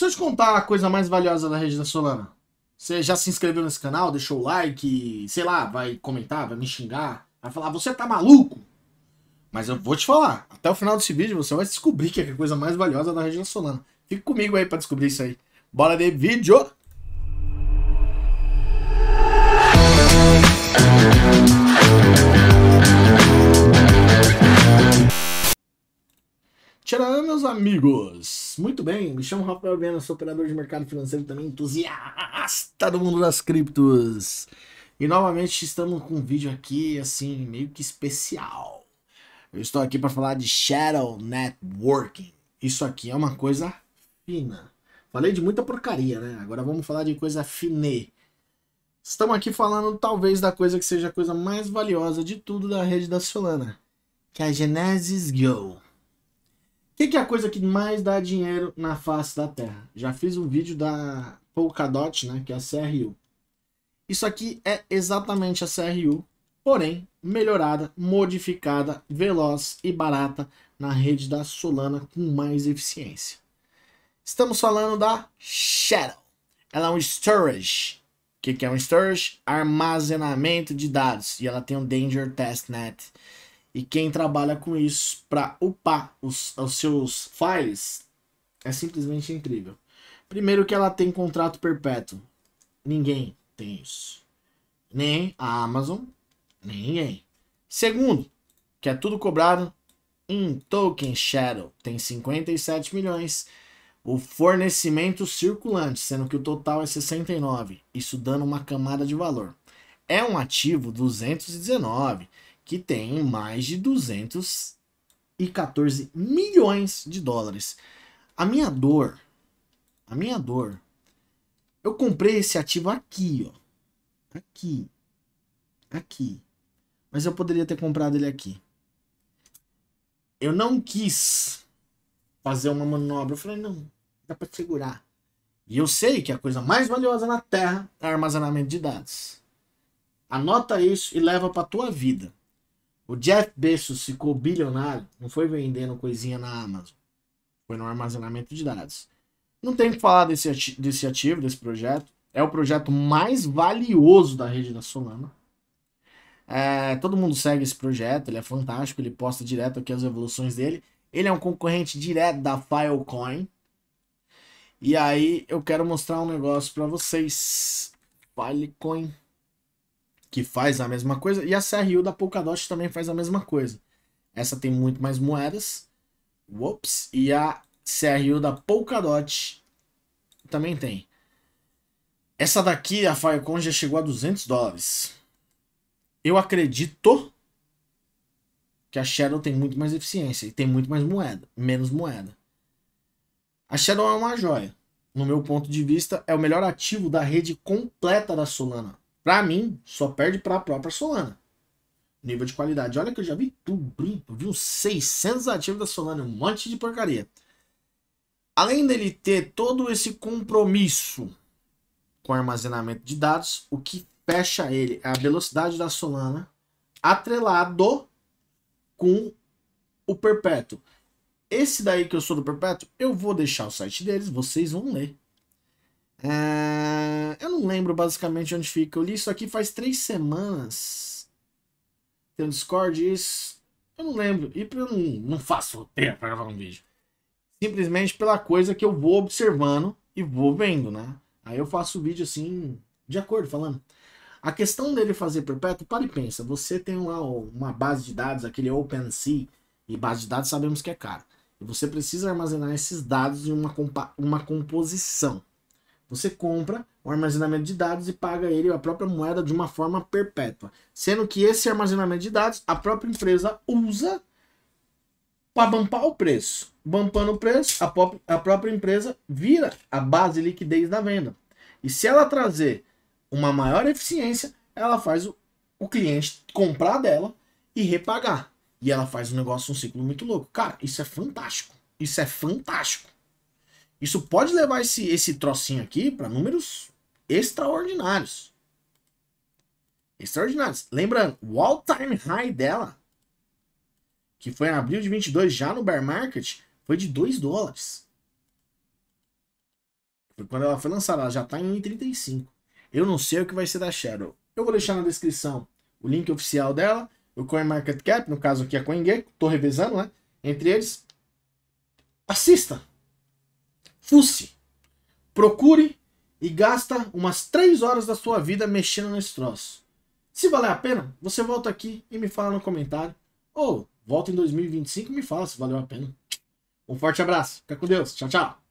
Deixa eu te contar a coisa mais valiosa da Regina Solana. Você já se inscreveu nesse canal, deixou o like, sei lá, vai comentar, vai me xingar, vai falar, você tá maluco? Mas eu vou te falar, até o final desse vídeo você vai descobrir que é a coisa mais valiosa da Regina Solana. Fique comigo aí para descobrir isso aí. Bora de vídeo! amigos! Muito bem, me chamo Rafael Viana, sou operador de mercado financeiro também entusiasta do mundo das criptos. E novamente estamos com um vídeo aqui, assim, meio que especial. Eu estou aqui para falar de Shadow Networking. Isso aqui é uma coisa fina. Falei de muita porcaria, né? Agora vamos falar de coisa finê. Estamos aqui falando talvez da coisa que seja a coisa mais valiosa de tudo da rede da Solana, que é a Genesis Go que, que é a coisa que mais dá dinheiro na face da Terra? Já fiz um vídeo da Polkadot, né, que é a CRU. Isso aqui é exatamente a CRU, porém melhorada, modificada, veloz e barata na rede da Solana com mais eficiência. Estamos falando da Shadow. Ela é um storage. O que, que é um storage? Armazenamento de dados. E ela tem um Danger Testnet. Net e quem trabalha com isso para upar os, os seus files é simplesmente incrível. Primeiro que ela tem contrato perpétuo. Ninguém tem isso. Nem a Amazon, nem ninguém. Segundo, que é tudo cobrado em token shadow. Tem 57 milhões. O fornecimento circulante, sendo que o total é 69. Isso dando uma camada de valor. É um ativo 219 que tem mais de 214 milhões de dólares. A minha dor, a minha dor, eu comprei esse ativo aqui, ó. Aqui. Aqui. Mas eu poderia ter comprado ele aqui. Eu não quis fazer uma manobra. Eu falei, não, dá para segurar. E eu sei que a coisa mais valiosa na Terra é armazenamento de dados. Anota isso e leva para tua vida. O Jeff Bezos ficou bilionário, não foi vendendo coisinha na Amazon, foi no armazenamento de dados. Não tem que falar desse, desse ativo, desse projeto. É o projeto mais valioso da rede da Solana. É, todo mundo segue esse projeto, ele é fantástico, ele posta direto aqui as evoluções dele. Ele é um concorrente direto da Filecoin. E aí eu quero mostrar um negócio para vocês. Filecoin que faz a mesma coisa, e a CRU da Polkadot também faz a mesma coisa. Essa tem muito mais moedas. Whoops, e a CRU da Polkadot também tem. Essa daqui, a FireCoin já chegou a 200 dólares. Eu acredito que a Shadow tem muito mais eficiência e tem muito mais moeda, menos moeda. A Shadow é uma joia. No meu ponto de vista, é o melhor ativo da rede completa da Solana. Para mim, só perde para a própria Solana. Nível de qualidade. Olha que eu já vi tudo, hein? Eu vi uns 600 ativos da Solana, um monte de porcaria. Além dele ter todo esse compromisso com armazenamento de dados, o que fecha ele é a velocidade da Solana atrelado com o perpétuo. Esse daí que eu sou do perpétuo, eu vou deixar o site deles, vocês vão ler. É não lembro basicamente onde fica. Eu li isso aqui faz três semanas. Tem um Discord isso. Eu não lembro. E eu não, não faço tempo para gravar um vídeo. Simplesmente pela coisa que eu vou observando e vou vendo, né? Aí eu faço o vídeo assim, de acordo, falando. A questão dele fazer perpétuo, para e pensa. Você tem lá uma base de dados, aquele OpenSea, e base de dados sabemos que é caro. E você precisa armazenar esses dados em uma, uma composição. Você compra o armazenamento de dados e paga ele a própria moeda de uma forma perpétua. Sendo que esse armazenamento de dados a própria empresa usa para bampar o preço. Bampando o preço, a, própria, a própria empresa vira a base de liquidez da venda. E se ela trazer uma maior eficiência, ela faz o, o cliente comprar dela e repagar. E ela faz o negócio um ciclo muito louco. Cara, isso é fantástico. Isso é fantástico. Isso pode levar esse, esse trocinho aqui para números extraordinários. Extraordinários. Lembrando, o all-time high dela, que foi em abril de 22 já no bear market, foi de 2 dólares. quando ela foi lançada, ela já está em 1,35. Eu não sei o que vai ser da Shadow. Eu vou deixar na descrição o link oficial dela, o CoinMarketCap, no caso aqui a é CoinGecko, estou revezando, né? Entre eles. Assista! Fusse. Procure e gasta umas 3 horas da sua vida mexendo nesse troço. Se valer a pena, você volta aqui e me fala no comentário. Ou volta em 2025 e me fala se valeu a pena. Um forte abraço. Fica com Deus. Tchau, tchau.